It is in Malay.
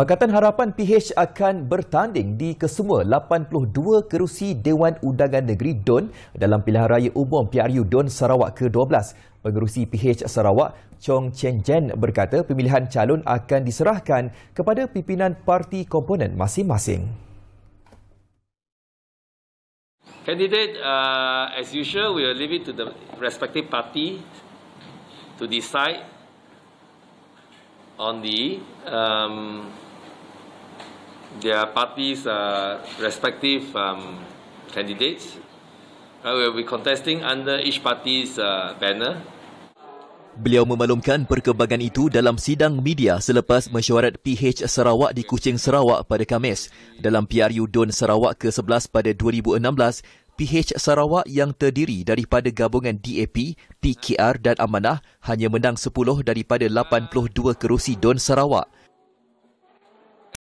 Pakatan Harapan PH akan bertanding di kesemua 82 kerusi Dewan Undangan Negeri DUN dalam pilihan raya umum PRU DUN Sarawak ke-12. Pengerusi PH Sarawak, Chong Chen Jen berkata pemilihan calon akan diserahkan kepada pimpinan parti komponen masing-masing. Candidate, uh, as usual, we will leave it to the respective party to decide on the um, their parties' uh, respective um, candidates. Uh, we'll be contesting under each party's uh, banner. Beliau memaklumkan perkembangan itu dalam sidang media selepas mesyuarat PH Sarawak di Kuching Sarawak pada Khamis. Dalam PRU don Sarawak ke-11 pada 2016, PH Sarawak yang terdiri daripada gabungan DAP, PKR dan Amanah hanya menang 10 daripada 82 kerusi don Sarawak.